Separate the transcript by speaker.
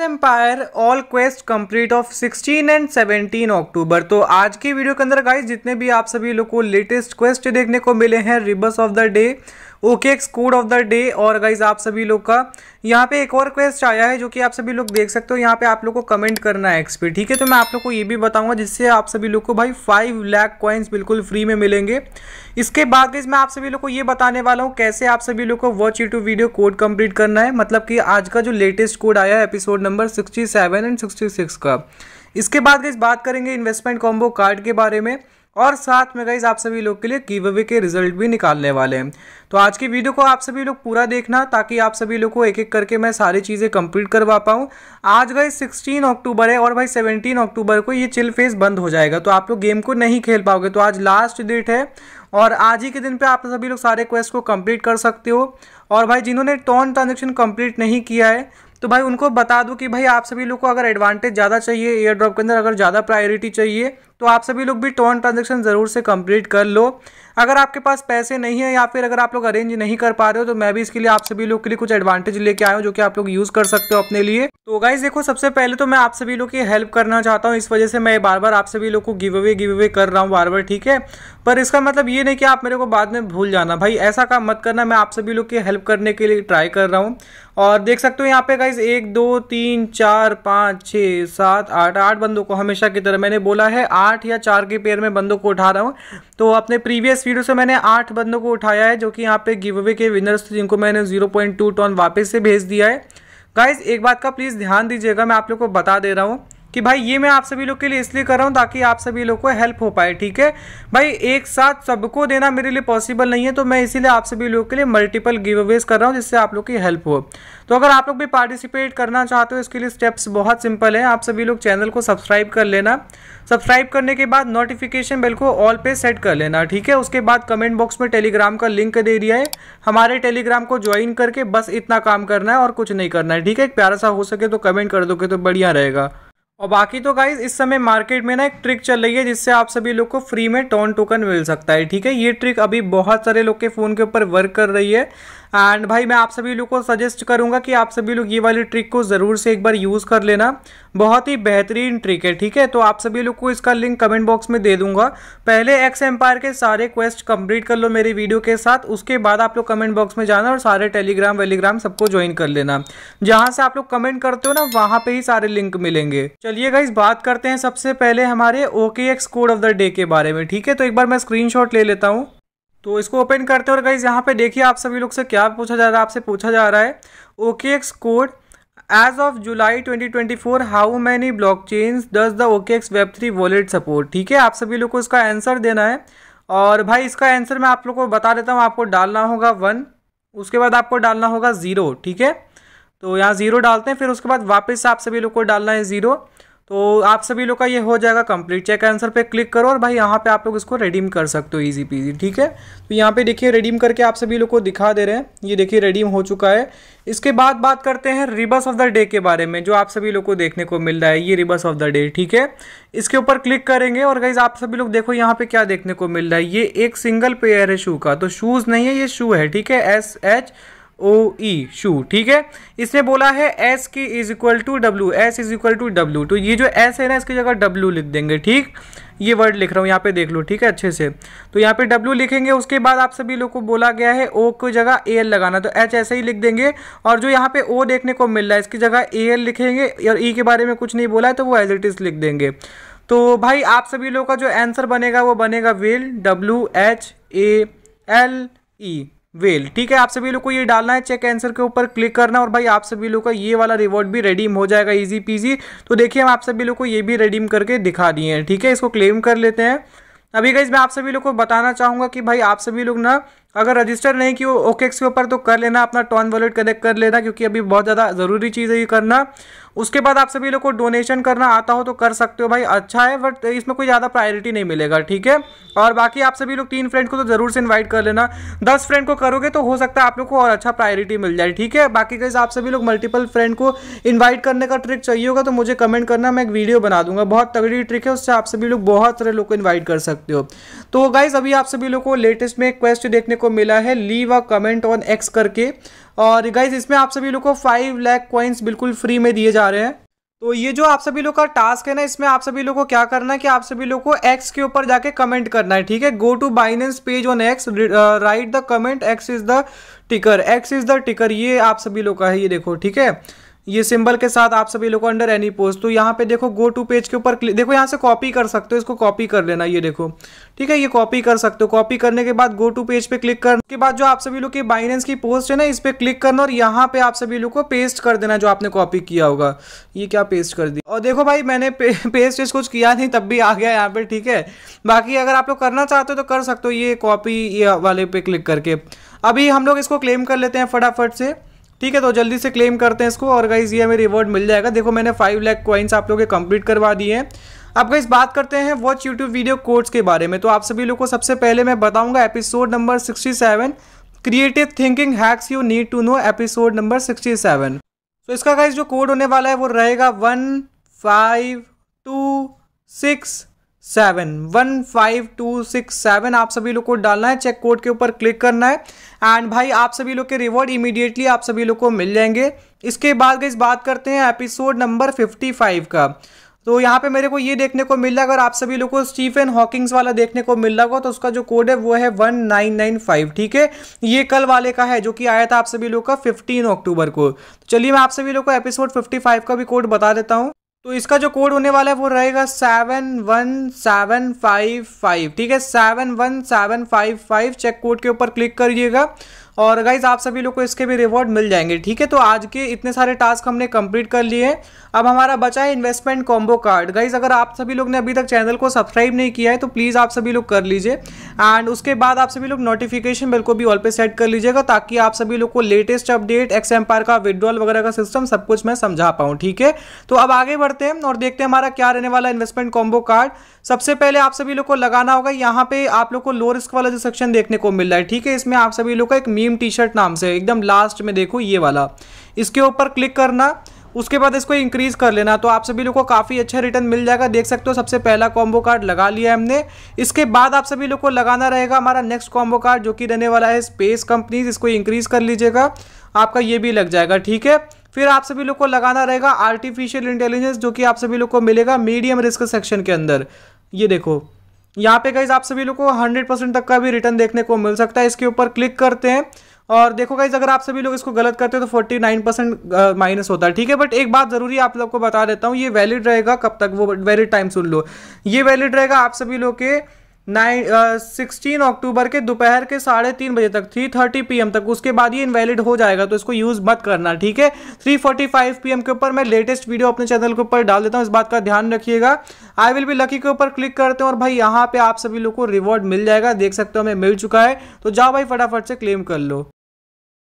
Speaker 1: empire all quest complete of 16 and 17 October तो आज की वीडियो के अंदर गाइस जितने भी आप सभी लोग को लेटेस्ट क्वेस्ट देखने को मिले हैं rebus of the day okay X code of the day और गाइज आप सभी लोग का यहाँ पे एक और क्वेस्ट आया है जो कि आप सभी लोग देख सकते हो यहाँ पे आप लोग को कमेंट करना है एक्स पे ठीक है तो मैं आप लोग को ये भी बताऊंगा जिससे आप सभी लोग को भाई फाइव लाख कॉइन्स बिल्कुल फ्री में मिलेंगे इसके बाद गाइज मैं आप सभी लोग को ये बताने वाला हूँ कैसे आप सभी लोग को watch YouTube video code complete करना है मतलब कि आज का जो लेटेस्ट कोड आया है episode number sixty seven and sixty six का इसके बाद गाइज बात करेंगे इन्वेस्टमेंट कॉम्बो कार्ड के बारे में और साथ में गई आप सभी लोग के लिए की वे के रिजल्ट भी निकालने वाले हैं तो आज की वीडियो को आप सभी लोग पूरा देखना ताकि आप सभी लोग को एक एक करके मैं सारी चीज़ें कंप्लीट करवा पाऊँ आज गए 16 अक्टूबर है और भाई 17 अक्टूबर को ये चिल फेस बंद हो जाएगा तो आप लोग गेम को नहीं खेल पाओगे तो आज लास्ट डेट है और आज ही के दिन पर आप सभी लोग सारे क्वेस्ट को कम्प्लीट कर सकते हो और भाई जिन्होंने टॉन ट्रांजेक्शन कम्प्लीट नहीं किया है तो भाई उनको बता दूँ कि भाई आप सभी लोग को अगर एडवांटेज ज़्यादा चाहिए एयर ड्रॉप के अंदर अगर ज़्यादा प्रायोरिटी चाहिए तो आप सभी लोग भी टोन ट्रांजेक्शन ज़रूर से कम्प्लीट कर लो अगर आपके पास पैसे नहीं है या फिर अगर आप लोग अरेंज नहीं कर पा रहे हो तो मैं भी इसके लिए आप सभी लोग के लिए कुछ एडवांटेज लेके आया हूँ जो कि आप लोग यूज़ कर सकते हो अपने लिए तो गाइज देखो सबसे पहले तो मैं आप सभी लोग की हेल्प करना चाहता हूँ इस वजह से मैं बार बार आप सभी लोग को गिव अवे गिव अवे कर रहा हूँ बार बार ठीक है पर इसका मतलब ये नहीं कि आप मेरे को बाद में भूल जाना भाई ऐसा काम मत करना मैं आप सभी लोग की हेल्प करने के लिए ट्राई कर रहा हूँ और देख सकते हो यहाँ पे गाइज गाइज एक दो तीन चार पाँच छः सात आठ आठ बंदों को हमेशा की तरह मैंने बोला है आठ या चार के पेयर में बंदों को उठा रहा हूँ तो अपने प्रीवियस वीडियो से मैंने आठ बंदों को उठाया है जो कि यहाँ पे गिव अवे के विनर्स थे जिनको मैंने जीरो पॉइंट टू टन वापस से भेज दिया है गाइज एक बात का प्लीज़ ध्यान दीजिएगा मैं आप लोग को बता दे रहा हूँ कि भाई ये मैं आप सभी लोग के लिए इसलिए कर रहा हूँ ताकि आप सभी लोग को हेल्प हो पाए ठीक है भाई एक साथ सबको देना मेरे लिए पॉसिबल नहीं है तो मैं इसीलिए आप सभी लोग के लिए मल्टीपल गिव अवेज कर रहा हूँ जिससे आप लोग की हेल्प हो तो अगर आप लोग भी पार्टिसिपेट करना चाहते हो इसके लिए स्टेप्स बहुत सिंपल है आप सभी लोग चैनल को सब्सक्राइब कर लेना सब्सक्राइब करने के बाद नोटिफिकेशन बेल को ऑल पे सेट कर लेना ठीक है उसके बाद कमेंट बॉक्स में टेलीग्राम का लिंक दे दिया है हमारे टेलीग्राम को ज्वाइन करके बस इतना काम करना है और कुछ नहीं करना है ठीक है प्यारा सा हो सके तो कमेंट कर दोगे तो बढ़िया रहेगा और बाकी तो गाइज इस समय मार्केट में ना एक ट्रिक चल रही है जिससे आप सभी लोग को फ्री में टॉन टोकन मिल सकता है ठीक है ये ट्रिक अभी बहुत सारे लोग के फ़ोन के ऊपर वर्क कर रही है एंड भाई मैं आप सभी लोग को सजेस्ट करूंगा कि आप सभी लोग ये वाली ट्रिक को ज़रूर से एक बार यूज़ कर लेना बहुत ही बेहतरीन ट्रिक है ठीक है तो आप सभी लोग को इसका लिंक कमेंट बॉक्स में दे दूंगा पहले एक्स एम्पायर के सारे क्वेस्ट कंप्लीट कर लो मेरी वीडियो के साथ उसके बाद आप लोग कमेंट बॉक्स में जाना और सारे टेलीग्राम वेलीग्राम सबको ज्वाइन कर लेना जहाँ से आप लोग कमेंट करते हो ना वहाँ पे ही सारे लिंक मिलेंगे चलिए गाइज बात करते हैं सबसे पहले हमारे okay X code of the day के बारे में ठीक है तो एक बार मैं स्क्रीन ले लेता हूँ तो इसको ओपन करते हैं और गाइज यहाँ पे देखिए आप सभी लोग से क्या पूछा जा रहा है आपसे पूछा जा रहा है okay X code as of July 2024 how many block change does the okay X web three wallet support ठीक है आप सभी लोग को इसका आंसर देना है और भाई इसका आंसर मैं आप लोग को बता देता हूँ आपको डालना होगा वन उसके बाद आपको डालना होगा ज़ीरो ठीक है तो यहाँ ज़ीरो डालते हैं फिर उसके बाद वापस आप सभी लोग को डालना है ज़ीरो तो आप सभी लोग का ये हो जाएगा कंप्लीट चेक आंसर पे क्लिक करो और भाई यहाँ पे आप लोग इसको रिडीम कर सकते हो इजी पीजी ठीक है तो यहाँ पे देखिए रिडीम करके आप सभी लोग को दिखा दे रहे हैं ये देखिए रिडीम हो चुका है इसके बाद बात करते हैं रिबस ऑफ द डे के बारे में जो आप सभी लोग को देखने को मिल रहा है ये रिबस ऑफ द डे ठीक है इसके ऊपर क्लिक करेंगे और गाइज आप सभी लोग देखो यहाँ पे क्या देखने को मिल रहा है ये एक सिंगल पेयर है शू का तो शूज़ नहीं है ये शू है ठीक है S H O E e, shoe ठीक है इसमें बोला है S K is equal to W S is equal to W तो ये जो एस है ना इसकी जगह डब्ल्यू लिख देंगे ठीक ये वर्ड लिख रहा हूँ यहाँ पे देख लो ठीक है अच्छे से तो यहाँ पे डब्ल्यू लिखेंगे उसके बाद आप सभी लोग को बोला गया है ओ को जगह ए एल लगाना तो एच ऐसे ही लिख देंगे और जो यहाँ पे ओ देखने को मिल रहा है इसकी जगह ए एल लिखेंगे और ई e के बारे में कुछ नहीं बोला है तो वो एज इट इज़ लिख देंगे तो भाई आप सभी लोग का जो आंसर बनेगा वो बनेगा well W H A L E well ठीक है आप सभी लोग को ये डालना है चेक आंसर के ऊपर क्लिक करना और भाई आप सभी लोग का ये वाला रिवॉर्ड भी रेडीम हो जाएगा इजी पीजी तो देखिए हम आप सभी लोग को ये भी रेडीम करके दिखा दिए हैं ठीक है इसको क्लेम कर लेते हैं अभी गई मैं आप सभी लोग को बताना चाहूँगा कि भाई आप सभी लोग ना अगर रजिस्टर नहीं की हो ओकेक्स के ऊपर तो कर लेना अपना टॉन वॉलेट कनेक्ट कर लेना क्योंकि अभी बहुत ज़्यादा ज़रूरी चीज़ है ये करना उसके बाद आप सभी लोग को डोनेशन करना आता हो तो कर सकते हो भाई अच्छा है बट इसमें कोई ज़्यादा प्रायोरिटी नहीं मिलेगा ठीक है और बाकी आप सभी लोग तीन फ्रेंड को तो ज़रूर से इन्वाइट कर लेना दस फ्रेंड को करोगे तो हो सकता है आप लोग को और अच्छा प्रायोरिटी मिल जाए ठीक है बाकी कैसे आप सभी लोग मल्टीपल फ्रेंड को इन्वाइट करने का ट्रिक चाहिए होगा तो मुझे कमेंट करना मैं एक वीडियो बना दूंगा बहुत तगड़ी ट्रिक है उससे आप सभी लोग बहुत सारे लोग को इन्वाइट कर सकते हो तो गाइज अभी आप सभी लोग को लेटेस्ट में क्वेस्ट देखने को मिला है leave a comment on X करके और गाइज इसमें आप सभी लोग को फाइव लैक क्वाइंस बिल्कुल फ्री में दिए जा रहे हैं तो ये जो आप सभी लोग का टास्क है ना इसमें आप सभी लोग को क्या करना है कि आप सभी लोग को एक्स के ऊपर जाके कमेंट करना है ठीक है go to Binance page on X write the comment X is the ticker X is the ticker ये आप सभी लोग का है ये देखो ठीक है ये सिंबल के साथ आप सभी लोगों को अंडर एनी पोस्ट तो यहाँ पे देखो गो टू पेज के ऊपर देखो यहाँ से कॉपी कर सकते हो इसको कॉपी कर लेना ये देखो ठीक है ये कॉपी कर सकते हो कॉपी करने के बाद गो टू पेज पे क्लिक करने के बाद जो आप सभी लोग की बाइनेंस की पोस्ट है ना इस पर क्लिक करना और यहाँ पे आप सभी लोग को पेस्ट कर देना जो आपने कॉपी किया होगा ये क्या पेस्ट कर दिया और देखो भाई मैंने पे, पेस्ट वेस्ट कुछ किया नहीं तब भी आ गया यहाँ पे ठीक है बाकी अगर आप लोग करना चाहते हो तो कर सकते हो ये कॉपी ये वाले पे क्लिक करके अभी हम लोग इसको क्लेम कर लेते हैं फटाफट से ठीक है तो जल्दी से क्लेम करते हैं इसको और गाइज ये हमें रिवॉर्ड मिल जाएगा देखो मैंने फाइव लैक क्वाइंस आप लोग के कंप्लीट करवा दिए हैं अब गाइज बात करते हैं वॉच यूट्यूब वीडियो कोर्स के बारे में तो आप सभी लोग को सबसे पहले मैं बताऊंगा episode number seven creative thinking hacks you need to know episode number seven तो इसका गाइज जो कोड होने वाला है वो रहेगा one five two six seven one five two six seven आप सभी लोग को डालना है चेक कोड के ऊपर क्लिक करना है एंड भाई आप सभी लोग के रिवॉर्ड इमीडिएटली आप सभी लोग को मिल जाएंगे इसके बाद गई बात करते हैं एपिसोड नंबर फिफ्टी फाइव का तो यहाँ पे मेरे को ये देखने को मिल रहा है अगर आप सभी लोग को स्टीफन हॉकिंग्स वाला देखने को मिल रहा होगा तो उसका जो कोड है वो है वन नाइन नाइन फाइव ठीक है ये कल वाले का है जो कि आया था आप सभी लोग का फिफ्टीन अक्टूबर को तो चलिए मैं आप सभी लोग को एपिसोड फिफ्टी फाइव का भी कोड बता देता हूँ तो इसका जो कोड होने वाला है वो रहेगा seven one seven five five ठीक है seven one seven five five check code के ऊपर क्लिक करिएगा और गाइज आप सभी लोग को इसके भी रिवॉर्ड मिल जाएंगे ठीक है तो आज के इतने सारे टास्क हमने कंप्लीट कर लिए हैं अब हमारा बचा है इन्वेस्टमेंट कॉम्बो कार्ड गाइज अगर आप सभी लोग ने अभी तक चैनल को सब्सक्राइब नहीं किया है तो प्लीज़ आप सभी लोग कर लीजिए एंड उसके बाद आप सभी लोग नोटिफिकेशन बिल को भी ऑल पे सेट कर लीजिएगा ताकि आप सभी लोग को लेटेस्ट अपडेट एक्स एम्पायर का विदड्रॉल वगैरह का सिस्टम सब कुछ मैं समझा पाऊँ ठीक है तो अब आगे बढ़ते हैं और देखते हैं हमारा क्या रहने वाला इन्वेस्टमेंट कॉम्बो कार्ड सबसे पहले आप सभी लोग को लगाना होगा यहाँ पे आप लोग को लो रिस्क वाला जो सेक्शन देखने को मिल रहा है ठीक है इसमें आप सभी लोग का एक मीम टी शर्ट नाम से एकदम लास्ट में देखो ये वाला इसके ऊपर क्लिक करना उसके बाद इसको इंक्रीज़ कर लेना तो आप सभी लोगों को काफ़ी अच्छा रिटर्न मिल जाएगा देख सकते हो सबसे पहला कॉम्बो कार्ड लगा लिया हमने इसके बाद आप सभी लोगों को लगाना रहेगा हमारा नेक्स्ट कॉम्बो कार्ड जो कि रहने वाला है स्पेस कंपनीज इसको इंक्रीज़ कर लीजिएगा आपका ये भी लग जाएगा ठीक है फिर आप सभी लोग को लगाना रहेगा आर्टिफिशियल इंटेलिजेंस जो कि आप सभी लोग को मिलेगा मीडियम रिस्क सेक्शन के अंदर ये देखो यहाँ पे गाइज आप सभी लोग को हंड्रेड परसेंट तक का भी रिटर्न देखने को मिल सकता है इसके ऊपर क्लिक करते हैं और देखो गाइज अगर आप सभी लोग इसको गलत करते हैं तो फोर्टी नाइन परसेंट माइनस होता है ठीक है बट एक बात जरूरी आप लोग को बता देता हूँ ये वैलिड रहेगा कब तक वो वैलिड टाइम सुन लो ये वैलिड रहेगा आप सभी लोग के नाइन सिक्सटीन अक्टूबर के दोपहर के साढ़े तीन बजे तक थ्री थर्टी पी तक उसके बाद ये इनवैलिड हो जाएगा तो इसको यूज़ मत करना ठीक है थ्री फोर्टी फाइव पी के ऊपर मैं लेटेस्ट वीडियो अपने चैनल के ऊपर डाल देता हूँ इस बात का ध्यान रखिएगा आई विल भी लकी के ऊपर क्लिक करते हैं और भाई यहाँ पे आप सभी लोग को रिवॉर्ड मिल जाएगा देख सकते हो हमें मिल चुका है तो जाओ भाई फटाफट से क्लेम कर लो